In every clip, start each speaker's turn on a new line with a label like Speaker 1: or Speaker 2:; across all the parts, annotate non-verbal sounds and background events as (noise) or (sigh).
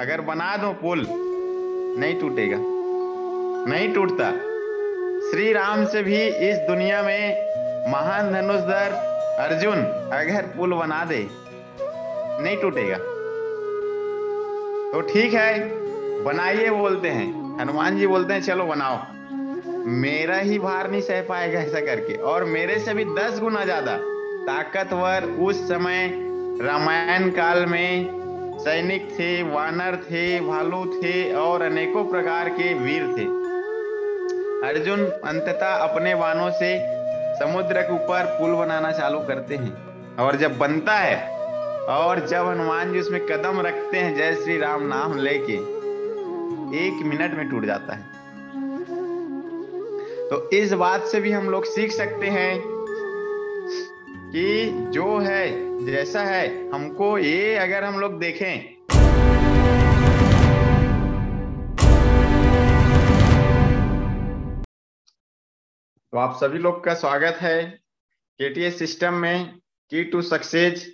Speaker 1: अगर बना दो पुल नहीं टूटेगा नहीं टूटता श्री राम से भी इस दुनिया में महान धनुषधर अर्जुन अगर पुल बना दे नहीं टूटेगा तो ठीक है बनाइए बोलते हैं हनुमान जी बोलते हैं चलो बनाओ मेरा ही भार नहीं सह पाएगा ऐसा करके और मेरे से भी दस गुना ज्यादा ताकतवर उस समय रामायण काल में सैनिक थे वानर थे भालू थे और अनेकों प्रकार के वीर थे अर्जुन अंततः अपने वानों से समुद्र के ऊपर पुल बनाना चालू करते हैं और जब बनता है और जब हनुमान जी उसमें कदम रखते हैं जय श्री राम नाम लेके एक मिनट में टूट जाता है तो इस बात से भी हम लोग सीख सकते हैं कि जो है जैसा है हमको ये अगर हम लोग देखें तो आप सभी लोग का स्वागत है के सिस्टम में की टू सक्सेस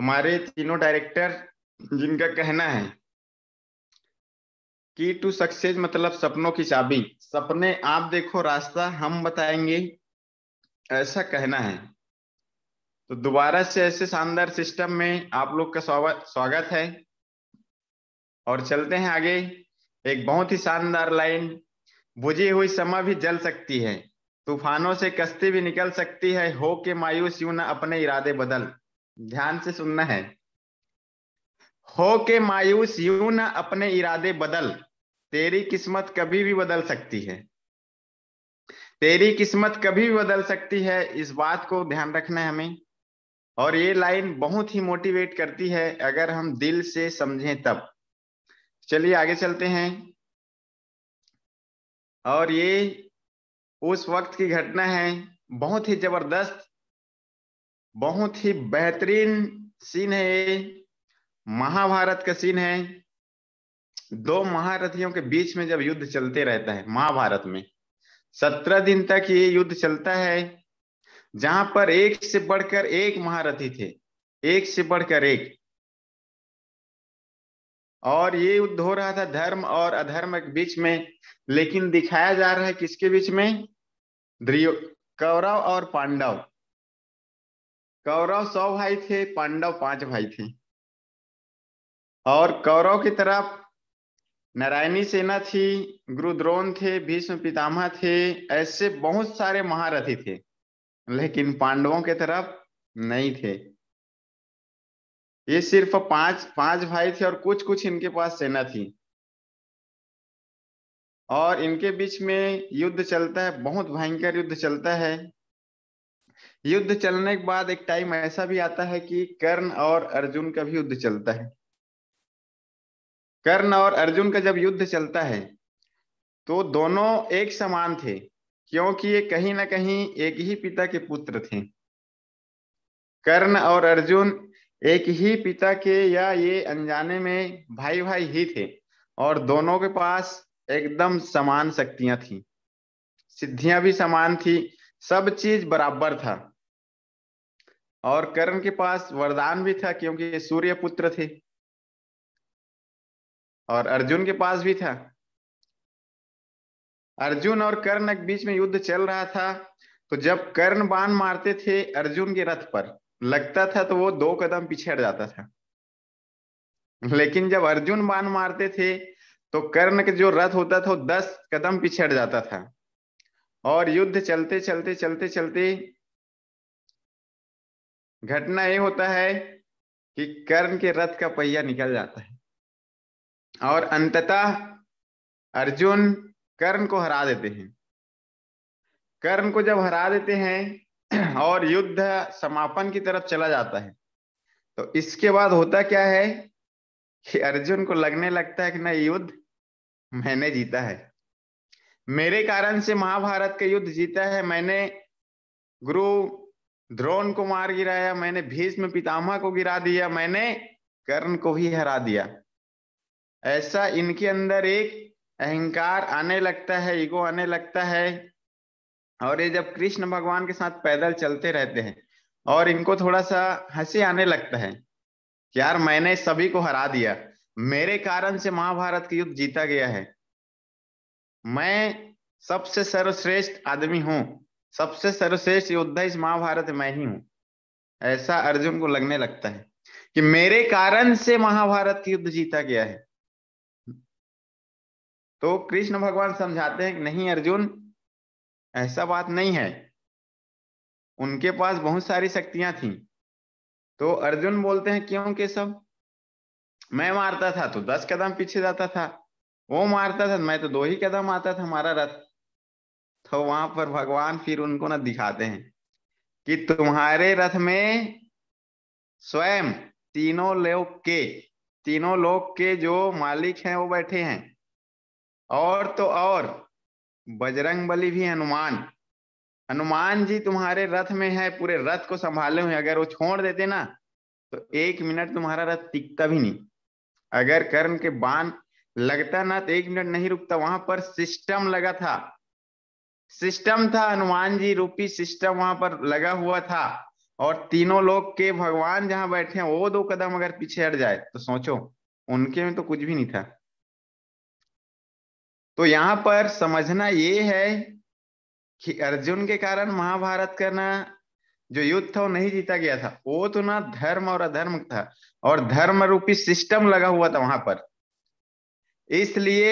Speaker 1: हमारे तीनों डायरेक्टर जिनका कहना है की टू सक्सेस मतलब सपनों की चाबी सपने आप देखो रास्ता हम बताएंगे ऐसा कहना है तो दोबारा से ऐसे शानदार सिस्टम में आप लोग का स्वागत है और चलते हैं आगे एक बहुत ही शानदार लाइन बुझी हुई समा भी जल सकती है तूफानों से कश्ती भी निकल सकती है हो के मायूस यू ना अपने इरादे बदल ध्यान से सुनना है हो के मायूस यू ना अपने इरादे बदल तेरी किस्मत कभी भी बदल सकती है तेरी किस्मत कभी भी बदल सकती है इस बात को ध्यान रखना है हमें और ये लाइन बहुत ही मोटिवेट करती है अगर हम दिल से समझें तब चलिए आगे चलते हैं और ये उस वक्त की घटना है बहुत ही जबरदस्त बहुत ही बेहतरीन सीन है ये महाभारत का सीन है दो महारथियों के बीच में जब युद्ध चलते रहता है महाभारत में सत्रह दिन तक ये युद्ध चलता है जहां पर एक से बढ़कर एक महारथी थे एक से बढ़कर एक और ये युद्ध हो रहा था धर्म और अधर्म के बीच में लेकिन दिखाया जा रहा है किसके बीच में कौरव और पांडव कौरव सौ भाई थे पांडव पांच भाई थे और कौरव की तरफ नारायणी सेना थी गुरुद्रोण थे भीष्म पितामह थे ऐसे बहुत सारे महारथी थे लेकिन पांडवों के तरफ नहीं थे ये सिर्फ पांच पांच भाई थे और कुछ कुछ इनके पास सेना थी और इनके बीच में युद्ध चलता है बहुत भयंकर युद्ध चलता है युद्ध चलने के बाद एक टाइम ऐसा भी आता है कि कर्ण और अर्जुन का भी युद्ध चलता है कर्ण और अर्जुन का जब युद्ध चलता है तो दोनों एक समान थे क्योंकि ये कहीं ना कहीं एक ही पिता के पुत्र थे कर्ण और अर्जुन एक ही पिता के या ये अनजाने में भाई भाई ही थे और दोनों के पास एकदम समान शक्तियां थी सिद्धियां भी समान थी सब चीज बराबर था और कर्ण के पास वरदान भी था क्योंकि ये सूर्य पुत्र थे और अर्जुन के पास भी था अर्जुन और कर्ण के बीच में युद्ध चल रहा था तो जब कर्ण बाण मारते थे अर्जुन के रथ पर लगता था तो वो दो कदम पीछे हट जाता था लेकिन जब अर्जुन बाण मारते थे तो कर्ण के जो रथ होता था वो दस कदम पीछे हट जाता था और युद्ध चलते चलते चलते चलते घटना ये होता है कि कर्ण के रथ का पहिया निकल जाता है और अंततः अर्जुन कर्ण को हरा देते हैं कर्ण को जब हरा देते हैं (clears throat) और युद्ध समापन की तरफ चला जाता है तो इसके बाद होता क्या है कि अर्जुन को लगने लगता है कि ना युद्ध मैंने जीता है मेरे कारण से महाभारत का युद्ध जीता है मैंने गुरु द्रोण को मार गिराया मैंने भीष्म पितामह को गिरा दिया मैंने कर्ण को भी हरा दिया ऐसा इनके अंदर एक अहंकार आने लगता है ईगो आने लगता है और ये जब कृष्ण भगवान के साथ पैदल चलते रहते हैं और इनको थोड़ा सा हंसी आने लगता है यार मैंने सभी को हरा दिया मेरे कारण से महाभारत का युद्ध जीता गया है मैं सबसे सर्वश्रेष्ठ आदमी हूँ सबसे सर्वश्रेष्ठ योद्धा इस महाभारत मैं ही हूँ ऐसा अर्जुन को लगने लगता है कि मेरे कारण से महाभारत युद्ध जीता गया है तो कृष्ण भगवान समझाते हैं कि नहीं अर्जुन ऐसा बात नहीं है उनके पास बहुत सारी शक्तियां थी तो अर्जुन बोलते हैं क्यों के सब मैं मारता था तो दस कदम पीछे जाता था वो मारता था मैं तो दो ही कदम आता था हमारा रथ तो वहां पर भगवान फिर उनको ना दिखाते हैं कि तुम्हारे रथ में स्वयं तीनों लोग के तीनों लोग के जो मालिक हैं वो बैठे हैं और तो और बजरंग बली भी हनुमान हनुमान जी तुम्हारे रथ में है पूरे रथ को संभाले हुए अगर वो छोड़ देते ना तो एक मिनट तुम्हारा रथ टिकता भी नहीं अगर कर्ण के बाण लगता ना तो एक मिनट नहीं रुकता वहां पर सिस्टम लगा था सिस्टम था हनुमान जी रूपी सिस्टम वहां पर लगा हुआ था और तीनों लोग के भगवान जहां बैठे हैं वो दो कदम अगर पीछे हट जाए तो सोचो उनके में तो कुछ भी नहीं था तो यहां पर समझना ये है कि अर्जुन के कारण महाभारत करना जो युद्ध था वो नहीं जीता गया था वो तो ना धर्म और अधर्म था और धर्म रूपी सिस्टम लगा हुआ था वहां पर इसलिए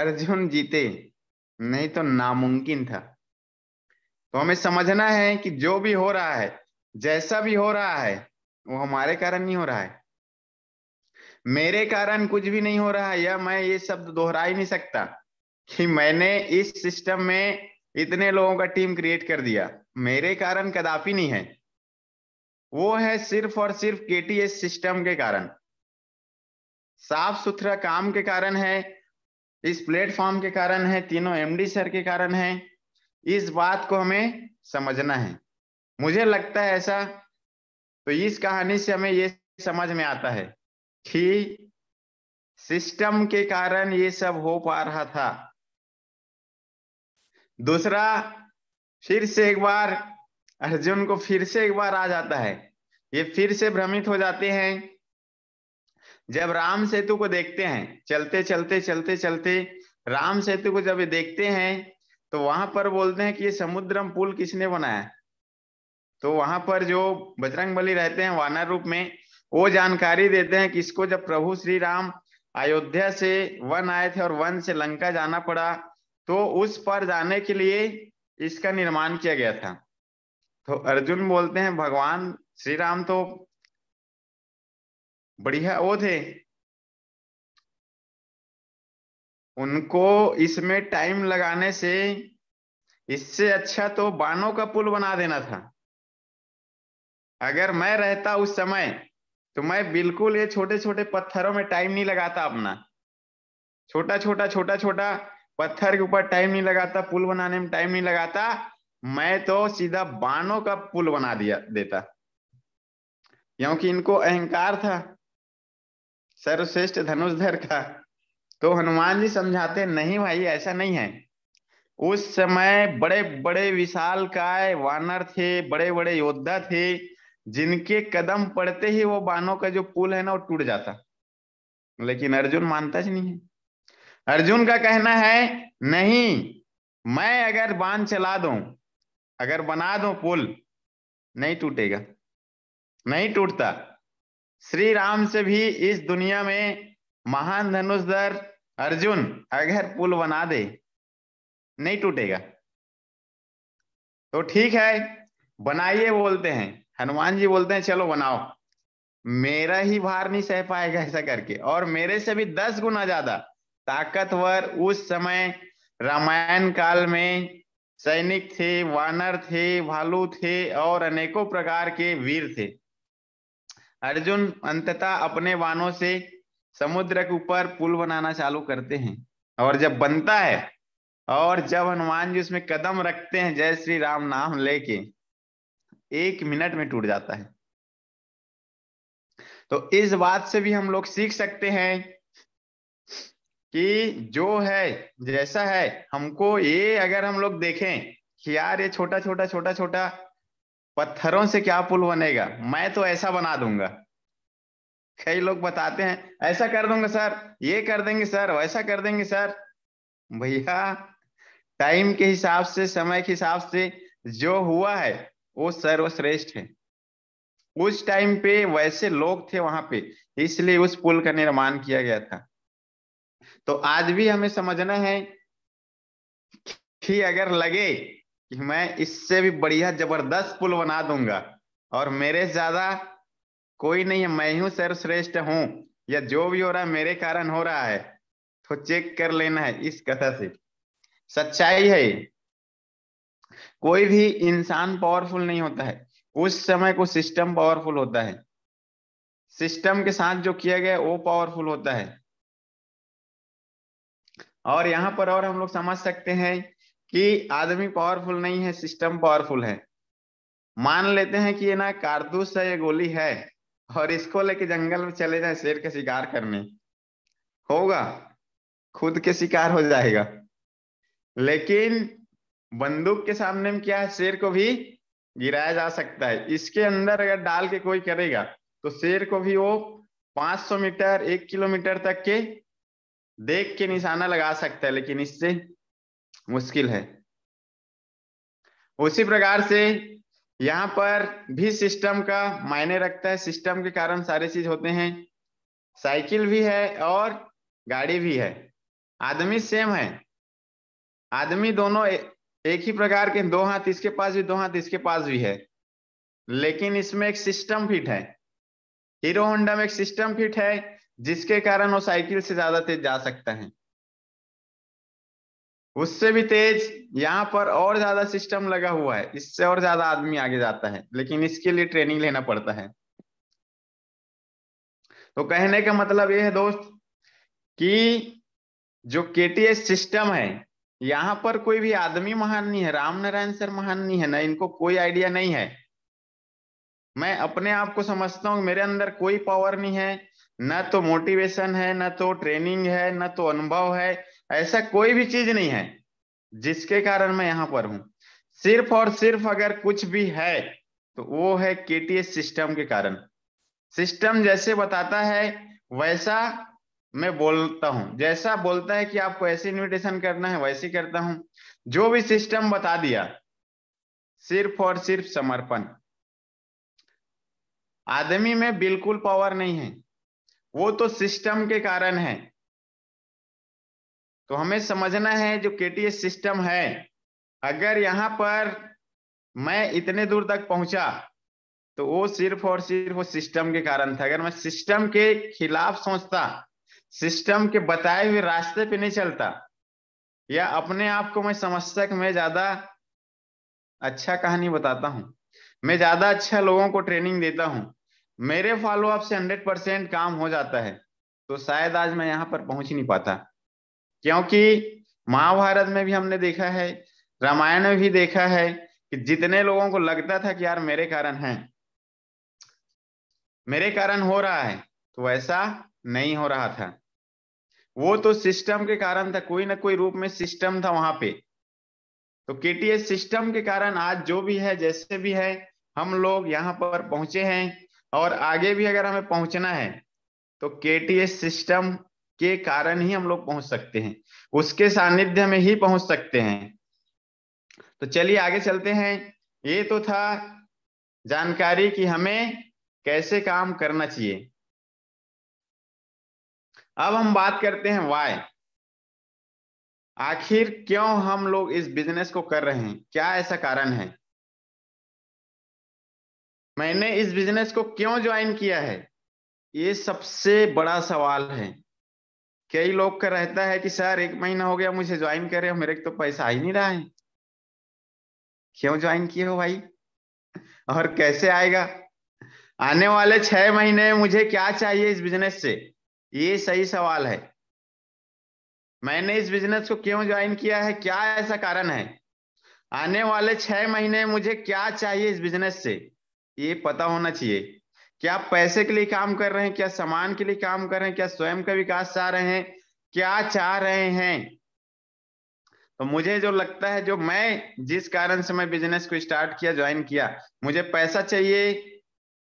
Speaker 1: अर्जुन जीते नहीं तो नामुमकिन था तो हमें समझना है कि जो भी हो रहा है जैसा भी हो रहा है वो हमारे कारण नहीं हो रहा है मेरे कारण कुछ भी नहीं हो रहा है या मैं ये शब्द दोहरा ही नहीं सकता कि मैंने इस सिस्टम में इतने लोगों का टीम क्रिएट कर दिया मेरे कारण कदापि नहीं है वो है सिर्फ और सिर्फ के सिस्टम के कारण साफ सुथरा काम के कारण है इस प्लेटफॉर्म के कारण है तीनों एमडी सर के कारण है इस बात को हमें समझना है मुझे लगता है ऐसा तो इस कहानी से हमें ये समझ में आता है कि सिस्टम के कारण ये सब हो पा रहा था दूसरा फिर से एक बार अर्जुन को फिर से एक बार आ जाता है ये फिर से भ्रमित हो जाते हैं जब राम सेतु को देखते हैं चलते चलते चलते चलते राम सेतु को जब ये देखते हैं तो वहां पर बोलते हैं कि ये समुद्रम पुल किसने बनाया तो वहां पर जो बजरंग बली रहते हैं वानर रूप में वो जानकारी देते हैं कि इसको जब प्रभु श्री राम अयोध्या से वन आए थे और वन से लंका जाना पड़ा तो उस पर जाने के लिए इसका निर्माण किया गया था तो अर्जुन बोलते हैं भगवान श्री राम तो बढ़िया वो थे उनको इसमें टाइम लगाने से इससे अच्छा तो बाणों का पुल बना देना था अगर मैं रहता उस समय तो मैं बिल्कुल ये छोटे छोटे पत्थरों में टाइम नहीं लगाता अपना छोटा छोटा छोटा छोटा पत्थर के ऊपर टाइम नहीं लगाता पुल बनाने में टाइम नहीं लगाता मैं तो सीधा बानों का पुल बना दिया देता क्योंकि इनको अहंकार था सर्वश्रेष्ठ धनुषधर का तो हनुमान जी समझाते नहीं भाई ऐसा नहीं है उस समय बड़े बड़े विशाल काय वानर थे बड़े बड़े योद्धा थे जिनके कदम पड़ते ही वो बानों का जो पुल है ना वो टूट जाता लेकिन अर्जुन मानता ही नहीं है अर्जुन का कहना है नहीं मैं अगर बांध चला दू अगर बना दू पुल नहीं टूटेगा नहीं टूटता श्री राम से भी इस दुनिया में महान धनुषधर अर्जुन अगर पुल बना दे नहीं टूटेगा तो ठीक है बनाइए बोलते हैं हनुमान जी बोलते हैं चलो बनाओ मेरा ही भार नहीं सह पाएगा ऐसा करके और मेरे से भी दस गुना ज्यादा ताकतवर उस समय रामायण काल में सैनिक थे वानर थे भालू थे और अनेकों प्रकार के वीर थे अर्जुन अंततः अपने वानों से समुद्र के ऊपर पुल बनाना चालू करते हैं और जब बनता है और जब हनुमान जी उसमें कदम रखते हैं जय श्री राम नाम लेके एक मिनट में टूट जाता है तो इस बात से भी हम लोग सीख सकते हैं कि जो है जैसा है हमको ये अगर हम लोग देखें कि यार ये छोटा छोटा छोटा छोटा पत्थरों से क्या पुल बनेगा मैं तो ऐसा बना दूंगा कई लोग बताते हैं ऐसा कर दूंगा सर ये कर देंगे सर वैसा कर देंगे सर भैया टाइम के हिसाब से समय के हिसाब से जो हुआ है वो सर्वश्रेष्ठ है उस टाइम पे वैसे लोग थे वहां पे इसलिए उस पुल का निर्माण किया गया था तो आज भी हमें समझना है कि अगर लगे कि मैं इससे भी बढ़िया जबरदस्त पुल बना दूंगा और मेरे ज्यादा कोई नहीं है मैं हूं सर्वश्रेष्ठ हूं या जो भी हो रहा है मेरे कारण हो रहा है तो चेक कर लेना है इस कथा से सच्चाई है कोई भी इंसान पावरफुल नहीं होता है उस समय को सिस्टम पावरफुल होता है सिस्टम के साथ जो किया गया वो पावरफुल होता है और यहाँ पर और हम लोग समझ सकते हैं कि आदमी पावरफुल नहीं है सिस्टम पावरफुल है मान लेते हैं कि ये ना कारतूस है ये गोली है और इसको लेके जंगल में चले जाए शेर के शिकार करने होगा खुद के शिकार हो जाएगा लेकिन बंदूक के सामने में क्या है शेर को भी गिराया जा सकता है इसके अंदर अगर डाल के कोई करेगा तो शेर को भी वो 500 मीटर एक किलोमीटर तक के देख के निशाना लगा सकता है लेकिन इससे मुश्किल है उसी प्रकार से यहाँ पर भी सिस्टम का मायने रखता है सिस्टम के कारण सारे चीज होते हैं साइकिल भी है और गाड़ी भी है आदमी सेम है आदमी दोनों एक ही प्रकार के दो हाथ इसके पास भी दो हाथ इसके पास भी है लेकिन इसमें एक सिस्टम फिट है हीरो होंडा में एक सिस्टम फिट है जिसके कारण वो साइकिल से ज्यादा तेज जा सकता है उससे भी तेज यहाँ पर और ज्यादा सिस्टम लगा हुआ है इससे और ज्यादा आदमी आगे जाता है लेकिन इसके लिए ट्रेनिंग लेना पड़ता है तो कहने का मतलब यह है दोस्त कि जो के सिस्टम है यहाँ पर कोई भी आदमी महान नहीं है राम नारायण सर महान नहीं है ना इनको कोई आइडिया नहीं है मैं अपने आप को समझता हूँ मेरे अंदर कोई पावर नहीं है ना तो मोटिवेशन है ना तो ट्रेनिंग है ना तो अनुभव है ऐसा कोई भी चीज नहीं है जिसके कारण मैं यहाँ पर हूं सिर्फ और सिर्फ अगर कुछ भी है तो वो है के सिस्टम के कारण सिस्टम जैसे बताता है वैसा मैं बोलता हूं जैसा बोलता है कि आपको ऐसे इन्विटेशन करना है वैसे करता हूं जो भी सिस्टम बता दिया सिर्फ और सिर्फ समर्पण आदमी में बिल्कुल पावर नहीं है वो तो सिस्टम के कारण है तो हमें समझना है जो के सिस्टम है अगर यहाँ पर मैं इतने दूर तक पहुंचा तो वो सिर्फ और सिर्फ वो सिस्टम के कारण था अगर मैं सिस्टम के खिलाफ सोचता सिस्टम के बताए हुए रास्ते पे नहीं चलता या अपने आप को मैं समझता कि मैं ज्यादा अच्छा कहानी बताता हूँ मैं ज्यादा अच्छा लोगों को ट्रेनिंग देता हूँ मेरे फॉलोअप से हंड्रेड परसेंट काम हो जाता है तो शायद आज मैं यहाँ पर पहुंच ही नहीं पाता क्योंकि महाभारत में भी हमने देखा है रामायण में भी देखा है कि जितने लोगों को लगता था कि यार मेरे कारण है मेरे कारण हो रहा है तो वैसा नहीं हो रहा था वो तो सिस्टम के कारण था कोई ना कोई रूप में सिस्टम था वहां पे तो के सिस्टम के कारण आज जो भी है जैसे भी है हम लोग यहाँ पर पहुंचे हैं और आगे भी अगर हमें पहुंचना है तो के सिस्टम के कारण ही हम लोग पहुंच सकते हैं उसके सानिध्य में ही पहुंच सकते हैं तो चलिए आगे चलते हैं ये तो था जानकारी कि हमें कैसे काम करना चाहिए अब हम बात करते हैं वाई आखिर क्यों हम लोग इस बिजनेस को कर रहे हैं क्या ऐसा कारण है मैंने इस बिजनेस को क्यों ज्वाइन किया है ये सबसे बड़ा सवाल है कई लोग का रहता है कि सर एक महीना हो गया मुझे ज्वाइन करे मेरे तो पैसा आ ही नहीं रहा है क्यों ज्वाइन किए हो भाई और कैसे आएगा आने वाले छह महीने मुझे क्या चाहिए इस बिजनेस से ये सही सवाल है मैंने इस बिजनेस को क्यों ज्वाइन किया है क्या ऐसा कारण है आने वाले छह महीने मुझे क्या चाहिए इस बिजनेस से ये पता होना चाहिए क्या आप पैसे के लिए काम कर रहे हैं क्या सामान के लिए काम कर रहे हैं क्या स्वयं का विकास चाह रहे हैं क्या चाह रहे हैं तो मुझे जो लगता है जो मैं जिस कारण से मैं बिजनेस को स्टार्ट किया ज्वाइन किया मुझे पैसा चाहिए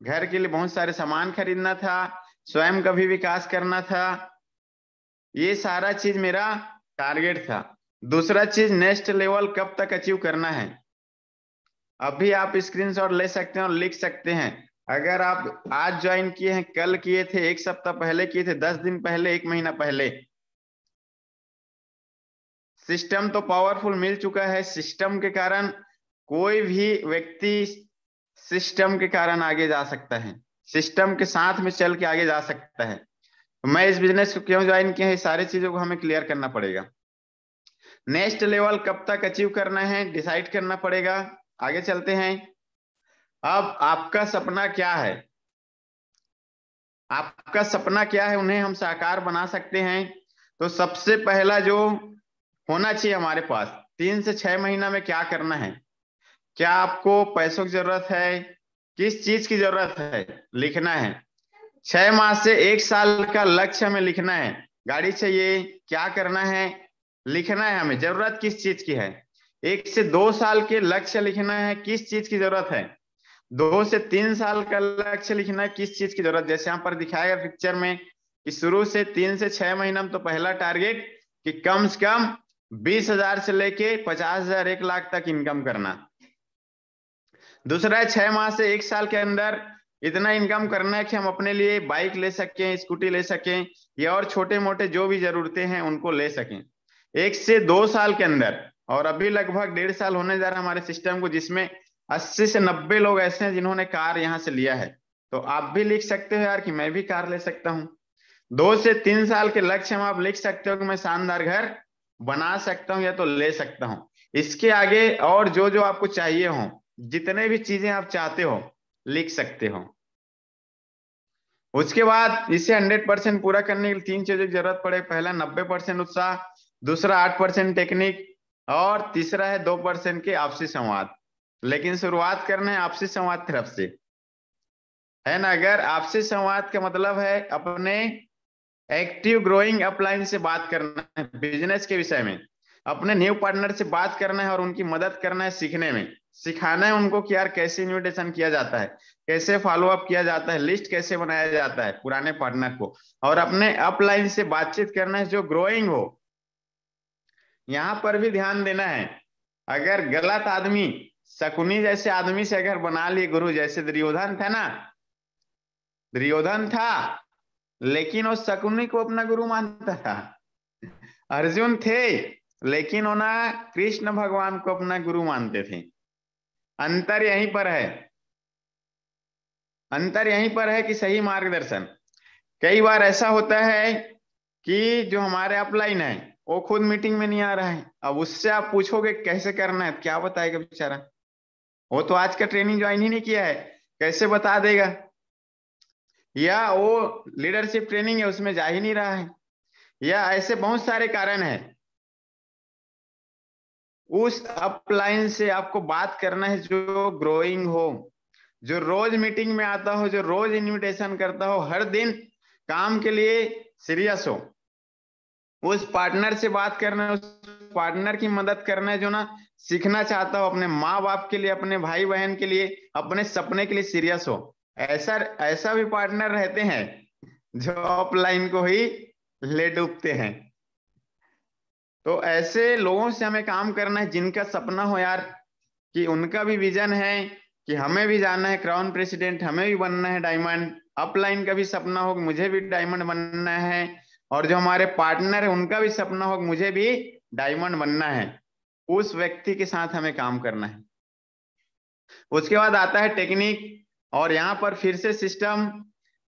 Speaker 1: घर के लिए बहुत सारे सामान खरीदना था स्वयं का भी विकास करना था ये सारा चीज मेरा टारगेट था दूसरा चीज नेक्स्ट लेवल कब तक अचीव करना है अभी आप स्क्रीनशॉट ले सकते हैं और लिख सकते हैं अगर आप आज ज्वाइन किए हैं कल किए थे एक सप्ताह पहले किए थे दस दिन पहले एक महीना पहले सिस्टम तो पावरफुल मिल चुका है सिस्टम के कारण कोई भी व्यक्ति सिस्टम के कारण आगे जा सकता है सिस्टम के साथ में चल के आगे जा सकता है तो मैं इस बिजनेस को क्यों ज्वाइन किया है सारी चीजों को हमें क्लियर करना पड़ेगा नेक्स्ट लेवल कब तक अचीव करना है डिसाइड करना पड़ेगा आगे चलते हैं अब आपका सपना क्या है आपका सपना क्या है उन्हें हम साकार बना सकते हैं तो सबसे पहला जो होना चाहिए हमारे पास तीन से छह महीना में क्या करना है क्या आपको पैसों की जरूरत है किस चीज की जरूरत है लिखना है छह माह से एक साल का लक्ष्य हमें लिखना है गाड़ी चाहिए क्या करना है लिखना है हमें जरूरत किस चीज की है एक से दो साल के लक्ष्य लिखना है किस चीज की जरूरत है दो से तीन साल का लक्ष्य लिखना है किस चीज की जरूरत जैसे यहाँ पर दिखाया गया पिक्चर में कि शुरू से तीन से छह महीना में तो पहला टारगेट कि कम से कम बीस हजार से लेके पचास हजार एक लाख तक इनकम करना दूसरा है छह माह से एक साल के अंदर इतना इनकम करना है कि हम अपने लिए बाइक ले सकें स्कूटी ले सकें या और छोटे मोटे जो भी जरूरतें हैं उनको ले सकें एक से दो साल के अंदर और अभी लगभग डेढ़ साल होने जा रहा है हमारे सिस्टम को जिसमें 80 से 90 लोग ऐसे हैं जिन्होंने कार यहाँ से लिया है तो आप भी लिख सकते हो यार कि मैं भी कार ले सकता हूँ दो से तीन साल के लक्ष्य में आप लिख सकते हो कि मैं शानदार घर बना सकता हूँ या तो ले सकता हूँ इसके आगे और जो जो आपको चाहिए हो जितने भी चीजें आप चाहते हो लिख सकते हो उसके बाद इसे 100 परसेंट पूरा करने के लिए तीन चीजों की जरूरत पड़े पहला 90 परसेंट उत्साह दूसरा 8 परसेंट टेक्निक और तीसरा है दो परसेंट के आपसी संवाद लेकिन शुरुआत करना है आपसी संवाद तरफ से है ना अगर आपसी संवाद का मतलब है अपने एक्टिव ग्रोइंग अपलाइन से बात करना है बिजनेस के विषय में अपने न्यू पार्टनर से बात करना है और उनकी मदद करना है सीखने में सिखाना है उनको कि यार कैसे इन्विटेशन किया जाता है कैसे फॉलोअप किया जाता है लिस्ट कैसे बनाया जाता है पुराने पार्टनर को और अपने अपलाइन से बातचीत करना है जो ग्रोइंग हो यहां पर भी ध्यान देना है अगर गलत आदमी शकुनी जैसे आदमी से अगर बना लिए गुरु जैसे दुर्योधन था ना दुर्योधन था लेकिन वो शकुनी को अपना गुरु मानता था अर्जुन थे लेकिन वो ना कृष्ण भगवान को अपना गुरु मानते थे अंतर यहीं पर है अंतर यहीं पर है कि सही मार्गदर्शन कई बार ऐसा होता है कि जो हमारे अपलाइन है वो खुद मीटिंग में नहीं आ रहा है अब उससे आप पूछोगे कैसे करना है क्या बताएगा बेचारा वो तो आज का ट्रेनिंग ज्वाइन ही नहीं किया है कैसे बता देगा या वो लीडरशिप ट्रेनिंग है उसमें जा ही नहीं रहा है या ऐसे बहुत सारे कारण है उस अपलाइन से आपको बात करना है जो ग्रोइंग हो जो रोज मीटिंग में आता हो जो रोज इनविटेशन करता हो हर दिन काम के लिए सीरियस हो उस पार्टनर से बात करना है उस पार्टनर की मदद करना है जो ना सीखना चाहता हो अपने माँ बाप के लिए अपने भाई बहन के लिए अपने सपने के लिए सीरियस हो ऐसा ऐसा भी पार्टनर रहते हैं जो ऑफलाइन को ही ले डूबते हैं तो ऐसे लोगों से हमें काम करना है जिनका सपना हो यार कि उनका भी विजन है कि हमें भी जाना है क्राउन प्रेसिडेंट हमें भी बनना है डायमंड अपलाइन का भी सपना हो कि मुझे भी डायमंड बनना है और जो हमारे पार्टनर है उनका भी सपना हो मुझे भी डायमंड बनना है उस व्यक्ति के साथ हमें काम करना है उसके बाद आता है टेक्निक और यहाँ पर फिर से सिस्टम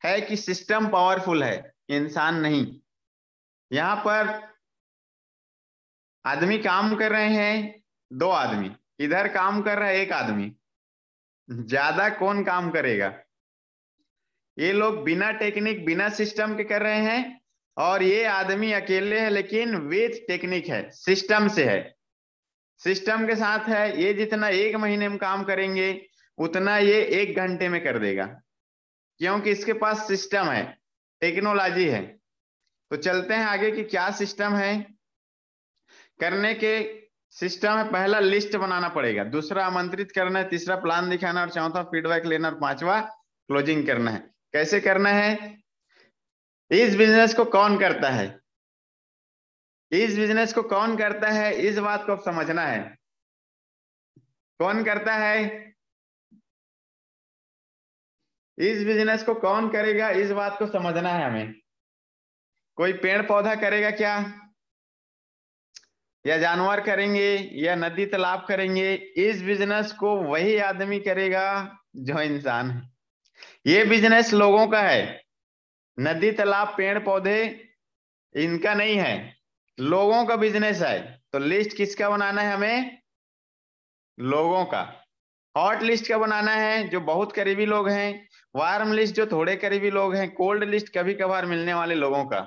Speaker 1: है कि सिस्टम पावरफुल है इंसान नहीं यहाँ पर आदमी काम कर रहे हैं दो आदमी इधर काम कर रहा है एक आदमी ज्यादा कौन काम करेगा ये लोग बिना टेक्निक बिना सिस्टम के कर रहे हैं और ये आदमी अकेले है लेकिन विथ टेक्निक है सिस्टम से है सिस्टम के साथ है ये जितना एक महीने में काम करेंगे उतना ये एक घंटे में कर देगा क्योंकि इसके पास सिस्टम है टेक्नोलॉजी है तो चलते हैं आगे कि क्या सिस्टम है करने के सिस्टम है पहला लिस्ट बनाना पड़ेगा दूसरा आमंत्रित करना है तीसरा प्लान दिखाना और चौथा फीडबैक लेना और पांचवा क्लोजिंग करना है कैसे करना है इस बिजनेस को कौन करता है इस बिजनेस को कौन करता है इस बात को समझना है कौन करता है इस बिजनेस को कौन करेगा इस बात को समझना है हमें कोई पेड़ पौधा करेगा क्या या जानवर करेंगे या नदी तालाब करेंगे इस बिजनेस को वही आदमी करेगा जो इंसान है ये बिजनेस लोगों का है नदी तालाब पेड़ पौधे इनका नहीं है लोगों का बिजनेस है तो लिस्ट किसका बनाना है हमें लोगों का हॉट लिस्ट का बनाना है जो बहुत करीबी लोग हैं वार्म लिस्ट जो थोड़े करीबी लोग हैं कोल्ड लिस्ट कभी कभार मिलने वाले लोगों का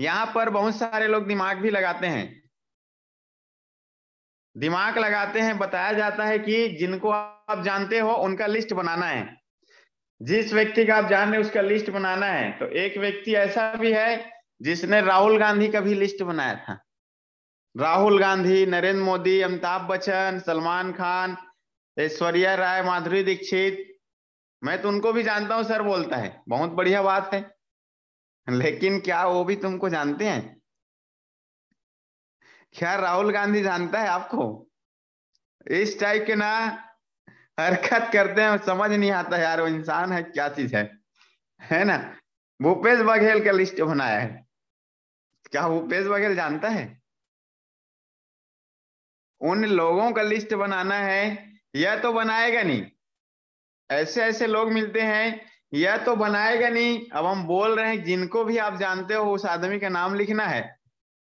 Speaker 1: यहां पर बहुत सारे लोग दिमाग भी लगाते हैं दिमाग लगाते हैं बताया जाता है कि जिनको आप जानते हो उनका लिस्ट बनाना है जिस व्यक्ति का आप जान रहे उसका लिस्ट बनाना है तो एक व्यक्ति ऐसा भी है जिसने राहुल गांधी का भी लिस्ट बनाया था राहुल गांधी नरेंद्र मोदी अमिताभ बच्चन सलमान खान ऐश्वर्या राय माधुरी दीक्षित मैं तो उनको भी जानता हूँ सर बोलता है बहुत बढ़िया बात है लेकिन क्या वो भी तुमको जानते हैं क्या राहुल गांधी जानता है आपको इस टाइप के ना हरकत करते हैं समझ नहीं आता यार वो इंसान है क्या चीज है है ना भूपेश बघेल का लिस्ट बनाया है क्या भूपेश बघेल जानता है उन लोगों का लिस्ट बनाना है यह तो बनाएगा नहीं ऐसे ऐसे लोग मिलते हैं यह तो बनाएगा नहीं अब हम बोल रहे हैं जिनको भी आप जानते हो उस आदमी का नाम लिखना है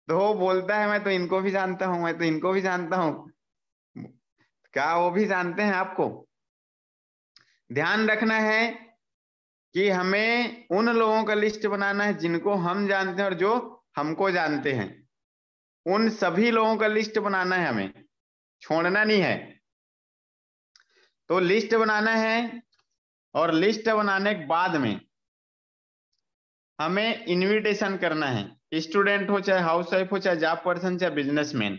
Speaker 1: तो वो बोलता है मैं तो इनको भी जानता हूं मैं तो इनको भी जानता हूँ क्या वो भी जानते हैं आपको ध्यान रखना है कि हमें उन लोगों का लिस्ट बनाना है जिनको हम जानते हैं और जो हमको जानते हैं उन सभी लोगों का लिस्ट बनाना है हमें छोड़ना नहीं है तो लिस्ट बनाना है और लिस्ट बनाने के बाद में हमें इनविटेशन करना है स्टूडेंट हो चाहे हाउस वाइफ हो चाहे जॉब पर्सन चाहे बिजनेसमैन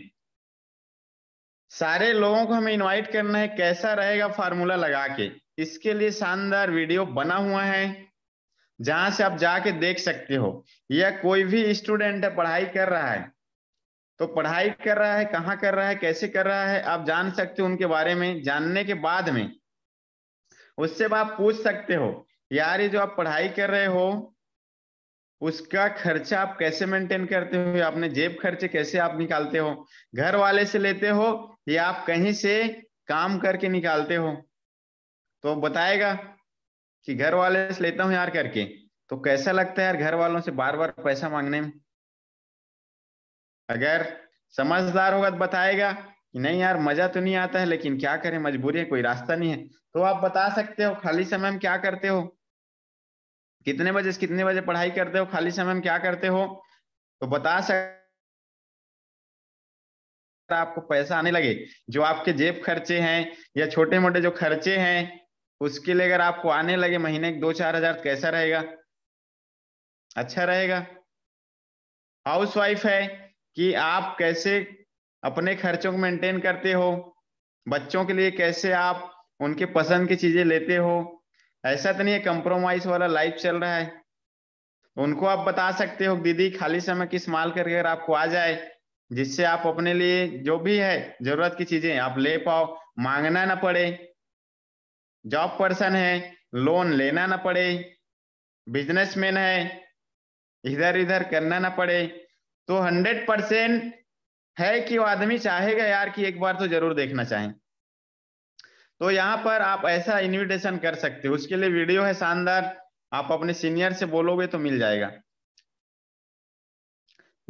Speaker 1: सारे लोगों को हमें इनवाइट करना है कैसा रहेगा फार्मूला लगा के इसके लिए शानदार वीडियो बना हुआ है जहां से आप जाके देख सकते हो या कोई भी स्टूडेंट है पढ़ाई कर रहा है तो पढ़ाई कर रहा है कहाँ कर रहा है कैसे कर रहा है आप जान सकते हो उनके बारे में जानने के बाद में उससे आप पूछ सकते हो यार ये जो आप पढ़ाई कर रहे हो उसका खर्चा आप कैसे मेंटेन करते हो आपने जेब खर्चे कैसे आप निकालते हो घर वाले से लेते हो ये आप कहीं से काम करके निकालते हो तो बताएगा कि घर वाले से लेता हूं यार करके तो कैसा लगता है यार घर वालों से बार बार पैसा मांगने में अगर समझदार होगा तो बताएगा कि नहीं यार मजा तो नहीं आता है लेकिन क्या करें मजबूरी है कोई रास्ता नहीं है तो आप बता सकते हो खाली समय में क्या करते हो कितने बजे कितने बजे पढ़ाई करते हो खाली समय में क्या करते हो तो बता सकते आपको पैसा आने लगे जो आपके जेब खर्चे हैं या छोटे मोटे जो खर्चे हैं उसके लिए अगर आपको आने लगे महीने दो चार हजार तो कैसा रहेगा अच्छा रहेगा हाउस वाइफ है कि आप कैसे अपने खर्चों को मेंटेन करते हो बच्चों के लिए कैसे आप उनके पसंद की चीजें लेते हो ऐसा तो नहीं है कंप्रोमाइज वाला लाइफ चल रहा है उनको आप बता सकते हो दीदी खाली समय किस माल करके अगर आपको आ जाए जिससे आप अपने लिए जो भी है जरूरत की चीजें आप ले पाओ मांगना ना पड़े जॉब पर्सन है लोन लेना ना पड़े बिजनेसमैन है इधर इधर करना ना पड़े तो हंड्रेड परसेंट है कि वो आदमी चाहेगा यार कि एक बार तो जरूर देखना चाहे तो यहाँ पर आप ऐसा इनविटेशन कर सकते हो उसके लिए वीडियो है शानदार आप अपने सीनियर से बोलोगे तो मिल जाएगा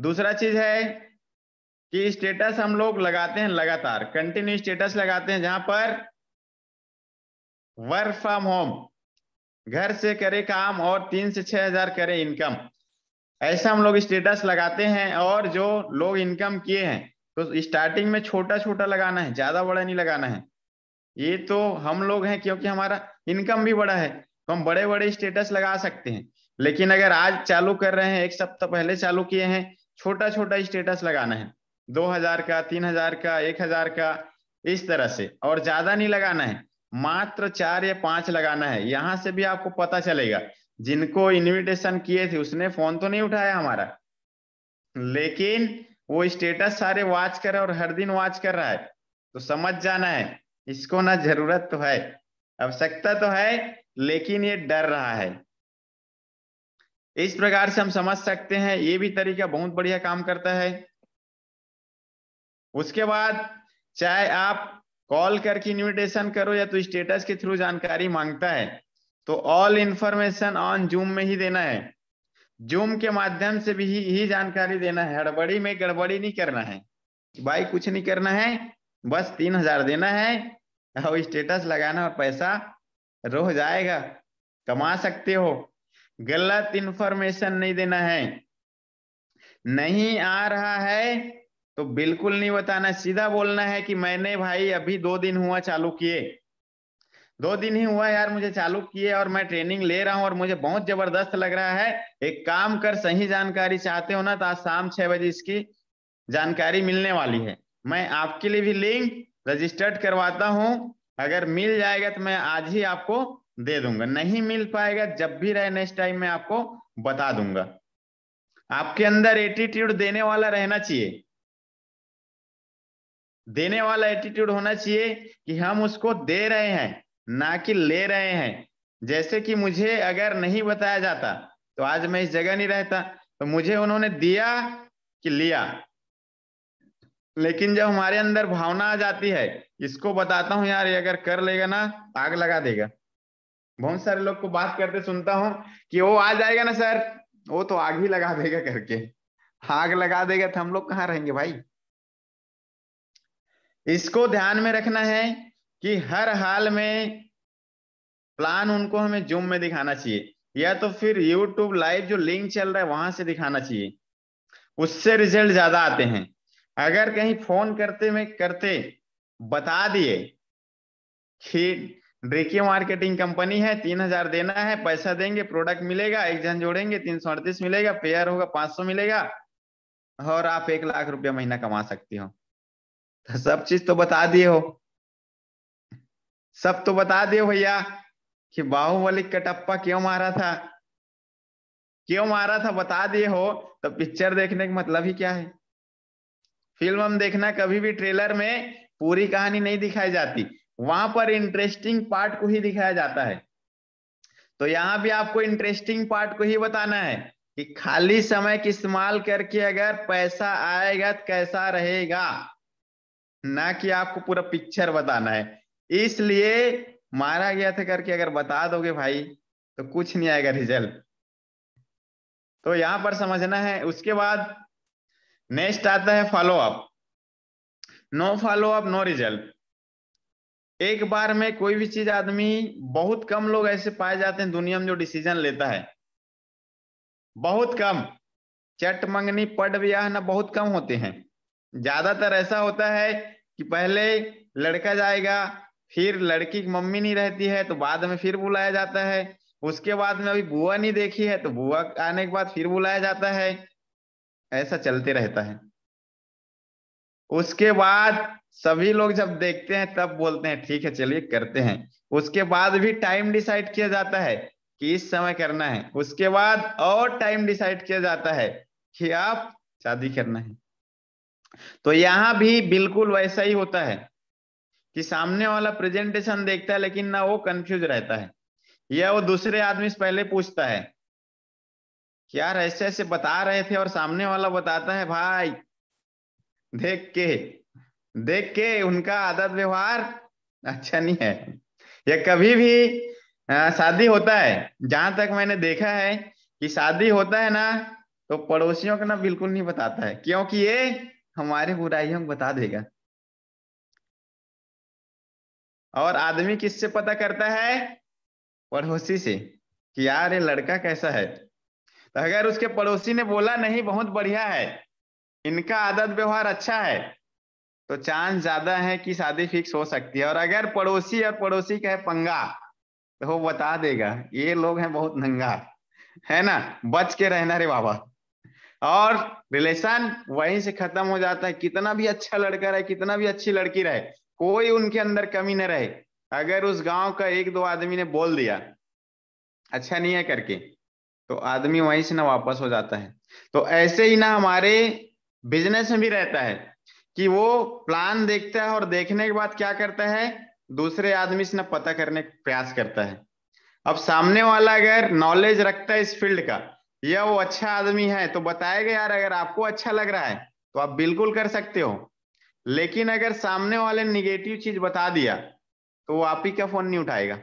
Speaker 1: दूसरा चीज है कि स्टेटस हम लोग लगाते हैं लगातार कंटिन्यू स्टेटस लगाते हैं जहां पर वर्क फ्रॉम होम घर से करे काम और तीन से छह हजार करे इनकम ऐसा हम लोग स्टेटस लगाते हैं और जो लोग इनकम किए हैं तो स्टार्टिंग में छोटा छोटा लगाना है ज्यादा बड़ा नहीं लगाना है ये तो हम लोग हैं क्योंकि हमारा इनकम भी बड़ा है तो हम बड़े बड़े स्टेटस लगा सकते हैं लेकिन अगर आज चालू कर रहे हैं एक सप्ताह पहले चालू किए हैं छोटा छोटा स्टेटस लगाना है दो हजार का तीन हजार का एक हजार का इस तरह से और ज्यादा नहीं लगाना है मात्र चार या पांच लगाना है यहां से भी आपको पता चलेगा जिनको इनविटेशन किए थे उसने फोन तो नहीं उठाया हमारा लेकिन वो स्टेटस सारे वॉच कर और हर दिन वॉच कर रहा है तो समझ जाना है इसको ना जरूरत तो है आवश्यकता तो है लेकिन ये डर रहा है इस प्रकार से हम समझ सकते हैं ये भी तरीका बहुत बढ़िया काम करता है उसके बाद चाहे आप कॉल करके इनविटेशन करो या तो स्टेटस के थ्रू जानकारी मांगता है तो ऑल इंफॉर्मेशन ऑन जूम में ही देना है जूम के माध्यम से भी ही जानकारी देना है हड़बड़ी में गड़बड़ी नहीं करना है भाई कुछ नहीं करना है बस तीन हजार देना है और स्टेटस लगाना और पैसा रो जाएगा कमा सकते हो गलत इंफॉर्मेशन नहीं देना है नहीं आ रहा है तो बिल्कुल नहीं बताना सीधा बोलना है कि मैंने भाई अभी दो दिन हुआ चालू किए दो दिन ही हुआ यार मुझे चालू किए और मैं ट्रेनिंग ले रहा हूं और मुझे बहुत जबरदस्त लग रहा है एक काम कर सही जानकारी चाहते हो ना तो आज शाम छह बजे इसकी जानकारी मिलने वाली है मैं आपके लिए भी लिंक रजिस्टर्ड करवाता हूँ अगर मिल जाएगा तो मैं आज ही आपको दे दूंगा नहीं मिल पाएगा जब भी रहे नेक्स्ट टाइम मैं आपको बता दूंगा आपके अंदर एटीट्यूड देने वाला रहना चाहिए देने वाला एटीट्यूड होना चाहिए कि हम उसको दे रहे हैं ना कि ले रहे हैं जैसे कि मुझे अगर नहीं बताया जाता तो आज मैं इस जगह नहीं रहता तो मुझे उन्होंने दिया कि लिया लेकिन जब हमारे अंदर भावना आ जाती है इसको बताता हूँ यार ये अगर कर लेगा ना आग लगा देगा बहुत सारे लोग को बात करते सुनता हूँ कि वो आ जाएगा ना सर वो तो आग ही लगा देगा करके आग लगा देगा तो हम लोग कहाँ रहेंगे भाई इसको ध्यान में रखना है कि हर हाल में प्लान उनको हमें जूम में दिखाना चाहिए या तो फिर यूट्यूब लाइव जो लिंक चल रहा है वहां से दिखाना चाहिए उससे रिजल्ट ज्यादा आते हैं अगर कहीं फोन करते में करते बता दिए कि मार्केटिंग कंपनी है तीन हजार देना है पैसा देंगे प्रोडक्ट मिलेगा एक जन जोड़ेंगे तीन सौ अड़तीस मिलेगा पेयर होगा पांच सौ मिलेगा और आप एक लाख रुपया महीना कमा सकती हो सब चीज तो बता दिए हो सब तो बता दिए भैया कि बाहुबली कटप्पा क्यों मारा था क्यों मारा था बता दिए हो तो पिक्चर देखने का मतलब ही क्या है फिल्म हम देखना कभी भी ट्रेलर में पूरी कहानी नहीं दिखाई जाती वहां पर इंटरेस्टिंग पार्ट को ही दिखाया जाता है तो यहां भी आपको इंटरेस्टिंग पार्ट को ही बताना है कि खाली समय की इस्तेमाल करके अगर पैसा आएगा तो कैसा रहेगा ना कि आपको पूरा पिक्चर बताना है इसलिए मारा गया था करके अगर बता दोगे भाई तो कुछ नहीं आएगा रिजल्ट तो यहां पर समझना है उसके बाद नेक्स्ट आता है follow up no follow up no result एक बार में कोई भी चीज आदमी बहुत कम लोग ऐसे पाए जाते हैं दुनिया में जो डिसीजन लेता है बहुत कम चट मंगनी पट ब्याह ना बहुत कम होते हैं ज्यादातर ऐसा होता है कि पहले लड़का जाएगा फिर लड़की की मम्मी नहीं रहती है तो बाद में फिर बुलाया जाता है उसके बाद में अभी बुआ नहीं देखी है तो बुआ आने के बाद फिर बुलाया जाता है ऐसा चलते रहता है उसके बाद सभी लोग जब देखते हैं तब बोलते हैं ठीक है चलिए करते हैं उसके बाद भी टाइम डिसाइड किया जाता है कि इस समय करना है उसके बाद और टाइम डिसाइड किया जाता है कि आप शादी करना है तो यहां भी बिल्कुल वैसा ही होता है कि सामने वाला प्रेजेंटेशन देखता है लेकिन ना वो कंफ्यूज रहता है या वो दूसरे आदमी से पहले पूछता है क्या ऐसे ऐसे बता रहे थे और सामने वाला बताता है भाई देख के देख के उनका आदत व्यवहार अच्छा नहीं है या कभी भी शादी होता है जहां तक मैंने देखा है कि शादी होता है ना तो पड़ोसियों का ना बिल्कुल नहीं बताता है क्योंकि ये हमारी बुराई हम बता देगा और आदमी किससे पता करता है पड़ोसी से कि यार ये लड़का कैसा है तो अगर उसके पड़ोसी ने बोला नहीं बहुत बढ़िया है इनका आदत व्यवहार अच्छा है तो चांस ज्यादा है कि शादी फिक्स हो सकती है और अगर पड़ोसी और पड़ोसी का है पंगा तो वो बता देगा ये लोग हैं बहुत नंगा है ना बच के रहना रे बाबा और रिलेशन वहीं से खत्म हो जाता है कितना भी अच्छा लड़का रहे कितना भी अच्छी लड़की रहे कोई उनके अंदर कमी न रहे अगर उस गांव का एक दो आदमी ने बोल दिया अच्छा नहीं है करके तो आदमी वहीं से ना वापस हो जाता है तो ऐसे ही ना हमारे बिजनेस में भी रहता है कि वो प्लान देखता है और देखने के बाद क्या करता है दूसरे आदमी से ना पता करने का प्रयास करता है अब सामने वाला अगर नॉलेज रखता है इस फील्ड का या वो अच्छा आदमी है तो बताएगा यार अगर आपको अच्छा लग रहा है तो आप बिल्कुल कर सकते हो लेकिन अगर सामने वाले निगेटिव चीज बता दिया तो वो आप ही का फोन नहीं उठाएगा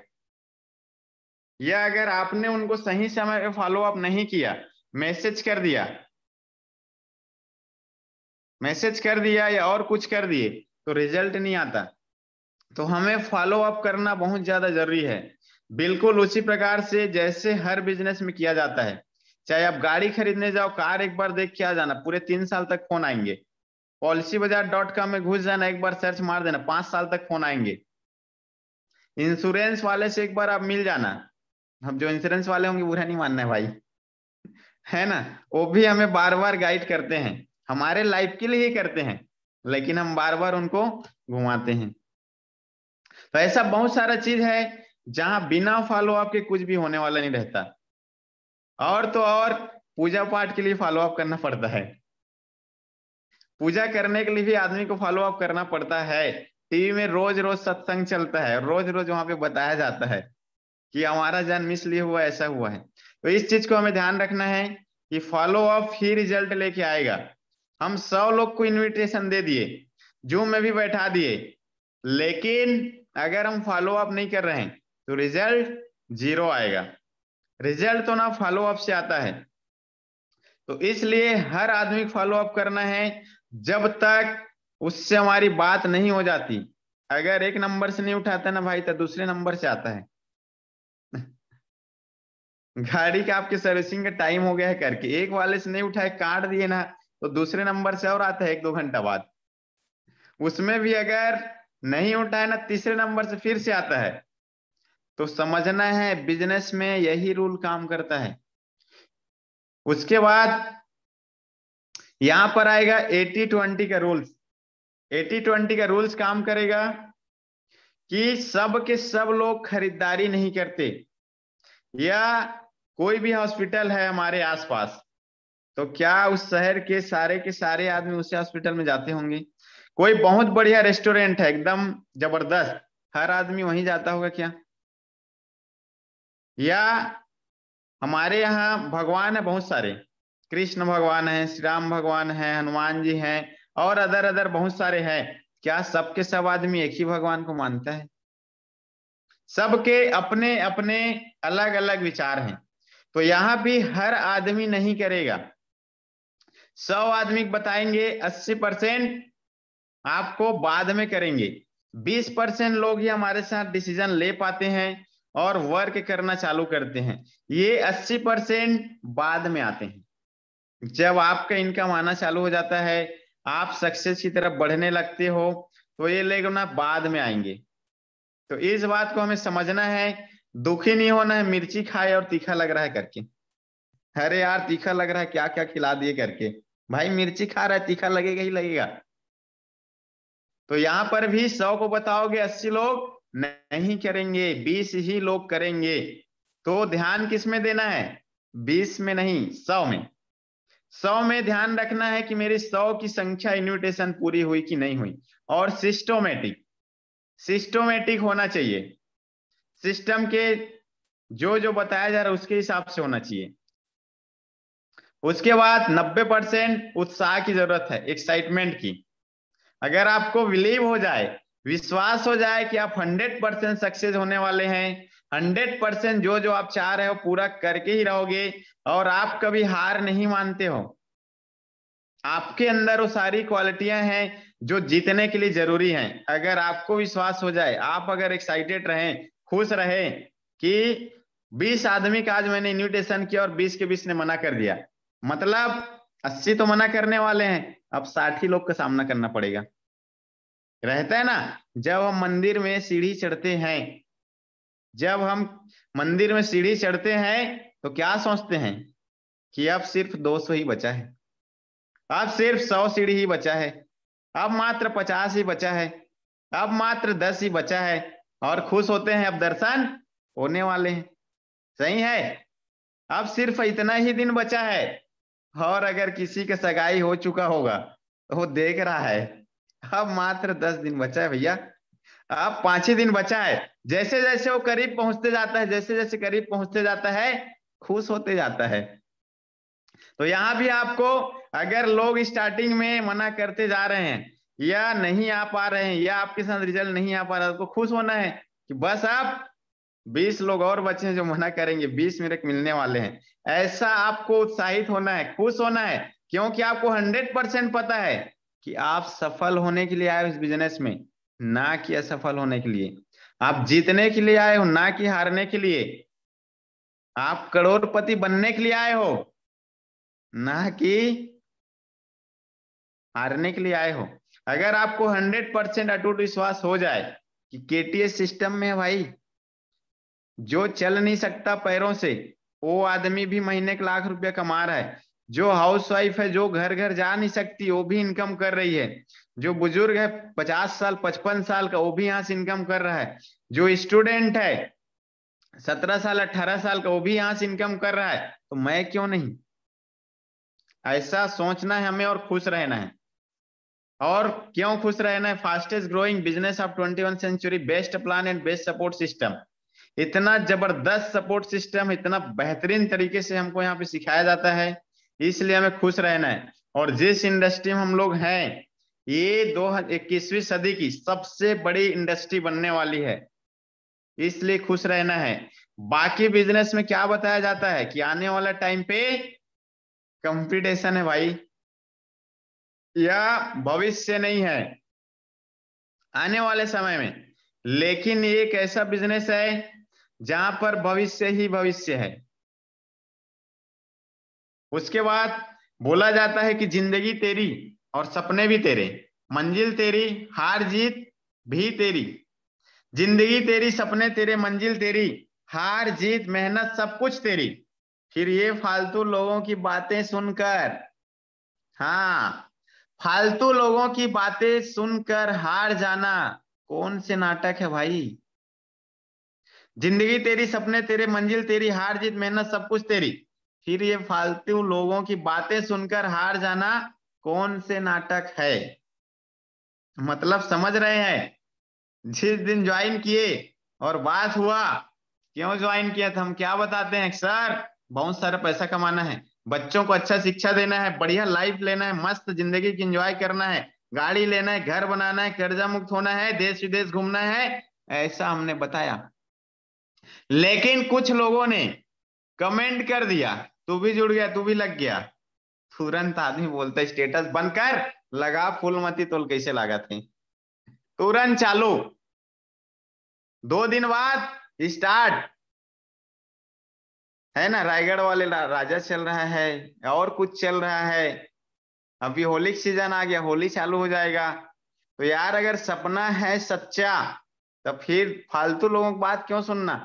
Speaker 1: या अगर आपने उनको सही समय पे फॉलो अप नहीं किया मैसेज कर दिया मैसेज कर दिया या और कुछ कर दिए तो रिजल्ट नहीं आता तो हमें फॉलो अप करना बहुत ज्यादा जरूरी है बिल्कुल उसी प्रकार से जैसे हर बिजनेस में किया जाता है चाहे आप गाड़ी खरीदने जाओ कार एक बार देख के आ जाना पूरे तीन साल तक फोन आएंगे पॉलिसी बाजार डॉट कॉम में घुस जाना एक बार सर्च मार देना पांच साल तक फोन आएंगे इंश्योरेंस वाले से एक बार आप मिल जाना हम जो इंश्योरेंस वाले होंगे बुरा नहीं मानना है भाई है ना वो भी हमें बार बार गाइड करते हैं हमारे लाइफ के लिए ही करते हैं लेकिन हम बार बार उनको घुमाते हैं तो ऐसा बहुत सारा चीज है जहां बिना फॉलो अप के कुछ भी होने वाला नहीं रहता और तो और पूजा पाठ के लिए फॉलो अप करना पड़ता है पूजा करने के लिए भी आदमी को फॉलो अप करना पड़ता है टीवी में रोज रोज सत्संग चलता है रोज रोज वहां पे बताया जाता है कि हमारा जन्म इसलिए हुआ ऐसा हुआ है तो इस चीज को हमें ध्यान रखना है कि फॉलो अप ही रिजल्ट लेके आएगा हम सौ लोग को इनविटेशन दे दिए जूम में भी बैठा दिए लेकिन अगर हम फॉलो अप नहीं कर रहे हैं तो रिजल्ट जीरो आएगा रिजल्ट तो ना फॉलोअप से आता है तो इसलिए हर आदमी को फॉलोअप करना है जब तक उससे हमारी बात नहीं हो जाती अगर एक नंबर से नहीं उठाता ना भाई तो दूसरे नंबर से आता है (laughs) गाड़ी का आपके सर्विसिंग का टाइम हो गया है करके एक वाले से नहीं उठाए काट दिए ना तो दूसरे नंबर से और आता है एक दो घंटा बाद उसमें भी अगर नहीं उठाए ना तीसरे नंबर से फिर से आता है तो समझना है बिजनेस में यही रूल काम करता है उसके बाद यहां पर आएगा एटी ट्वेंटी का रूल्स एटी ट्वेंटी का रूल्स काम करेगा कि सब के सब लोग खरीदारी नहीं करते या कोई भी हॉस्पिटल है हमारे आसपास तो क्या उस शहर के सारे के सारे आदमी उसे हॉस्पिटल में जाते होंगे कोई बहुत बढ़िया रेस्टोरेंट है एकदम जबरदस्त हर आदमी वहीं जाता होगा क्या या हमारे यहाँ भगवान है बहुत सारे कृष्ण भगवान है श्री राम भगवान है हनुमान जी हैं और अदर अदर बहुत सारे हैं क्या सबके सब आदमी एक ही भगवान को मानता है सबके अपने अपने अलग अलग विचार हैं तो यहाँ भी हर आदमी नहीं करेगा सौ आदमी बताएंगे अस्सी परसेंट आपको बाद में करेंगे बीस परसेंट लोग ही हमारे साथ डिसीजन ले पाते हैं और वर्क करना चालू करते हैं ये 80 परसेंट बाद में आते हैं जब आपका इनकम आना चालू हो जाता है आप सक्सेस की तरफ बढ़ने लगते हो तो ये लोग ना बाद में आएंगे तो इस बात को हमें समझना है दुखी नहीं होना है मिर्ची खाए और तीखा लग रहा है करके अरे यार तीखा लग रहा है क्या क्या खिला दिए करके भाई मिर्ची खा रहा है तीखा लगेगा ही लगेगा तो यहाँ पर भी सौ को बताओगे अस्सी लोग नहीं करेंगे बीस ही लोग करेंगे तो ध्यान किस में देना है बीस में नहीं सौ में सौ में ध्यान रखना है कि मेरी सौ की संख्या इन्विटेशन पूरी हुई कि नहीं हुई और सिस्टोमेटिक सिस्टोमेटिक होना चाहिए सिस्टम के जो जो बताया जा रहा है उसके हिसाब से होना चाहिए उसके बाद 90 परसेंट उत्साह की जरूरत है एक्साइटमेंट की अगर आपको बिलीव हो जाए विश्वास हो जाए कि आप 100 परसेंट सक्सेस होने वाले हैं 100 परसेंट जो जो आप चाह रहे हो पूरा करके ही रहोगे और आप कभी हार नहीं मानते हो आपके अंदर वो सारी क्वालिटियां हैं जो जीतने के लिए जरूरी हैं अगर आपको विश्वास हो जाए आप अगर एक्साइटेड रहे खुश रहे कि 20 आदमी का आज मैंने इन्विटेशन किया और 20 के 20 ने मना कर दिया मतलब 80 तो मना करने वाले हैं अब 60 लोग का सामना करना पड़ेगा रहता है ना जब हम मंदिर में सीढ़ी चढ़ते हैं जब हम मंदिर में सीढ़ी चढ़ते हैं तो क्या सोचते हैं कि अब सिर्फ 200 ही बचा है अब सिर्फ 100 सीढ़ी ही बचा है अब मात्र 50 ही बचा है अब मात्र 10 ही बचा है और खुश होते हैं अब दर्शन होने वाले हैं सही है अब सिर्फ इतना ही दिन बचा है और अगर किसी के सगाई हो चुका होगा तो वो देख रहा है अब मात्र दस दिन बचा है भैया अब पांच ही दिन बचा है जैसे जैसे वो करीब पहुंचते जाता है जैसे जैसे करीब पहुंचते जाता है खुश होते जाता है तो यहां भी आपको अगर लोग स्टार्टिंग में मना करते जा रहे हैं या नहीं आ पा रहे हैं या आपके साथ रिजल्ट नहीं आ पा रहा तो खुश होना है कि बस आप 20 लोग और बचे हैं जो मना करेंगे 20 मेरे मिलने वाले हैं ऐसा आपको उत्साहित होना है खुश होना है क्योंकि आपको 100 परसेंट पता है कि आप सफल होने के लिए आए हो इस बिजनेस में ना कि असफल होने के लिए आप जीतने के लिए आए हो ना कि हारने के लिए आप करोड़पति बनने के लिए आए हो ना कि हारने के लिए आए हो अगर आपको 100 परसेंट अटूट विश्वास हो जाए कि केटीएस सिस्टम में भाई जो चल नहीं सकता पैरों से वो आदमी भी महीने के लाख रुपया कमा रहा है जो हाउसवाइफ है जो घर घर जा नहीं सकती वो भी इनकम कर रही है जो बुजुर्ग है पचास साल पचपन साल का वो भी यहाँ से इनकम कर रहा है जो स्टूडेंट है सत्रह साल अठारह साल का वो भी यहाँ से इनकम कर रहा है तो मैं क्यों नहीं ऐसा सोचना है हमें और खुश रहना है और क्यों खुश रहना है fastest growing business of twenty one century best plan and best support system इतना जबरदस्त सपोर्ट सिस्टम इतना बेहतरीन तरीके से हमको यहाँ पे सिखाया जाता है इसलिए हमें खुश रहना है और जिस इंडस्ट्री में हम लोग हैं ये दो इक्कीसवीं सदी की सबसे बड़ी इंडस्ट्री बनने वाली है इसलिए खुश रहना है बाकी बिजनेस में क्या बताया जाता है कि आने वाला टाइम पे कंपटीशन है भाई या भविष्य नहीं है आने वाले समय में लेकिन ये एक ऐसा बिजनेस है जहां पर भविष्य ही भविष्य है उसके बाद बोला जाता है कि जिंदगी तेरी और सपने भी तेरे मंजिल तेरी हार जीत भी तेरी जिंदगी तेरी सपने तेरे मंजिल तेरी हार जीत मेहनत सब कुछ तेरी फिर ये फालतू लोगों की बातें सुनकर हाँ फालतू लोगों की बातें सुनकर हार जाना कौन से नाटक है भाई जिंदगी तेरी सपने तेरे मंजिल तेरी हार जीत मेहनत सब कुछ तेरी फिर ये फालतू लोगों की बातें सुनकर हार जाना कौन से नाटक है मतलब समझ रहे हैं जिस दिन ज्वाइन किए और बात हुआ क्यों ज्वाइन किया था हम क्या बताते हैं सर बहुत सारा पैसा कमाना है बच्चों को अच्छा शिक्षा देना है बढ़िया लाइफ लेना है मस्त जिंदगी की एंजॉय करना है गाड़ी लेना है घर बनाना है कर्जा मुक्त होना है देश विदेश घूमना है ऐसा हमने बताया लेकिन कुछ लोगों ने कमेंट कर दिया तू भी जुड़ गया तू भी लग गया तुरंत आदमी बोलता है स्टेटस बनकर लगा फूल मती तोल कैसे लगा थे तुरंत चालू दो दिन बाद स्टार्ट है ना रायगढ़ वाले राजा चल रहा है और कुछ चल रहा है अभी होली सीजन आ गया होली चालू हो जाएगा तो यार अगर सपना है सच्चा तो फिर फालतू लोगों की बात क्यों सुनना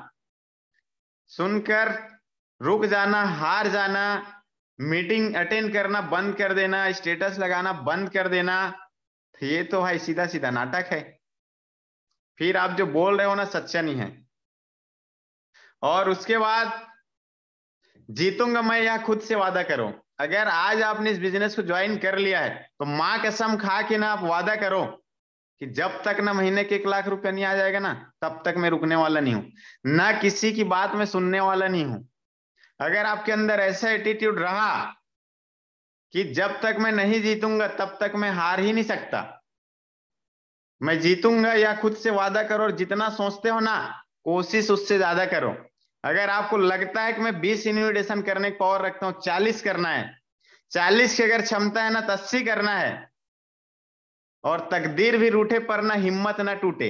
Speaker 1: सुनकर रुक जाना हार जाना मीटिंग अटेंड करना बंद कर देना स्टेटस लगाना बंद कर देना ये तो भाई सीधा सीधा नाटक है फिर आप जो बोल रहे हो ना सच्चा नहीं है और उसके बाद जीतूंगा मैं यह खुद से वादा करो अगर आज आपने इस बिजनेस को ज्वाइन कर लिया है तो माँ कसम खा के ना आप वादा करो कि जब तक ना महीने के एक लाख रुपया नहीं आ जाएगा ना तब तक मैं रुकने वाला नहीं हूं ना किसी की बात में सुनने वाला नहीं हूं अगर आपके अंदर ऐसा एटीट्यूड रहा कि जब तक मैं नहीं जीतूंगा तब तक मैं हार ही नहीं सकता मैं जीतूंगा या खुद से वादा करो और जितना सोचते हो ना कोशिश उससे ज्यादा करो अगर आपको लगता है कि मैं 20 इन्विटेशन करने की पावर रखता हूँ 40 करना है 40 की अगर क्षमता है ना तो अस्सी करना है और तकदीर भी रूठे पर ना हिम्मत ना टूटे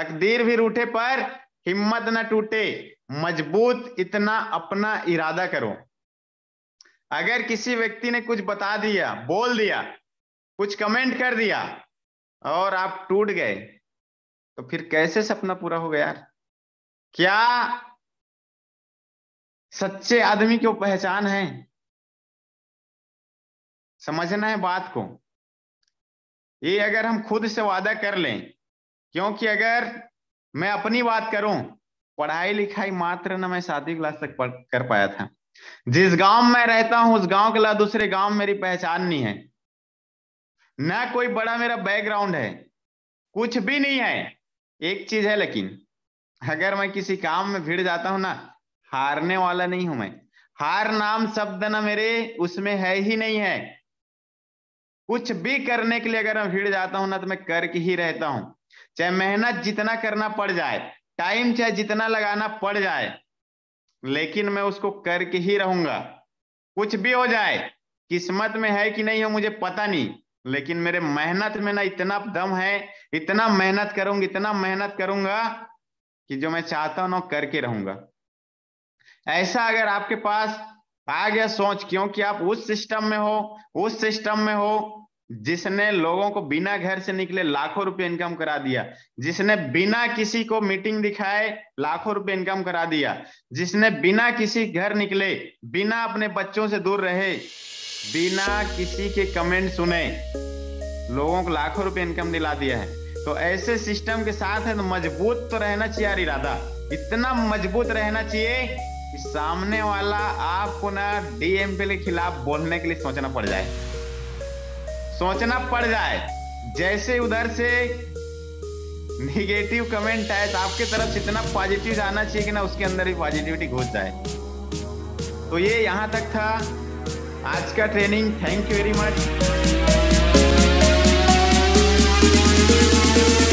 Speaker 1: तकदीर भी रूठे पर हिम्मत ना टूटे मजबूत इतना अपना इरादा करो अगर किसी व्यक्ति ने कुछ बता दिया बोल दिया कुछ कमेंट कर दिया और आप टूट गए तो फिर कैसे सपना पूरा होगा यार क्या सच्चे आदमी की पहचान है समझना है बात को ये अगर हम खुद से वादा कर लें क्योंकि अगर मैं अपनी बात करूं पढ़ाई लिखाई मात्र न मैं सातवीं क्लास तक कर पाया था जिस गांव में रहता हूं उस गांव के ला दूसरे गांव मेरी पहचान नहीं है ना कोई बड़ा मेरा बैकग्राउंड है कुछ भी नहीं है एक चीज है लेकिन अगर मैं किसी काम में भिड़ जाता हूं ना हारने वाला नहीं हूं मैं हार नाम शब्द ना मेरे उसमें है ही नहीं है कुछ भी करने के लिए अगर मैं भिड़ जाता हूं ना तो मैं करके ही रहता हूं चाहे मेहनत जितना करना पड़ जाए टाइम चाहे जितना लगाना पड़ जाए लेकिन मैं उसको करके ही रहूंगा कुछ भी हो जाए किस्मत में है कि नहीं हो मुझे पता नहीं लेकिन मेरे मेहनत में ना इतना दम है इतना मेहनत करूंगा इतना मेहनत करूंगा कि जो मैं चाहता हूं ना करके रहूंगा ऐसा अगर आपके पास आ गया सोच क्योंकि आप उस सिस्टम में हो उस सिस्टम में हो जिसने लोगों को बिना घर से निकले लाखों रुपए इनकम करा दिया जिसने बिना किसी को मीटिंग दिखाए लाखों रुपए इनकम करा दिया जिसने बिना किसी घर निकले बिना अपने बच्चों से दूर रहे बिना किसी के कमेंट सुने लोगों को लाखों रुपए इनकम दिला दिया है तो ऐसे सिस्टम के साथ है तो मजबूत तो रहना चाहिए यार इरादा इतना मजबूत रहना चाहिए कि सामने वाला आपको ना डीएमपी के खिलाफ बोलने के लिए सोचना पड़ जाए सोचना पड़ जाए जैसे उधर से निगेटिव कमेंट आए तो आपके तरफ से इतना पॉजिटिव आना चाहिए कि ना उसके अंदर भी पॉजिटिविटी घुस जाए तो ये यहाँ तक था आज का training thank you very much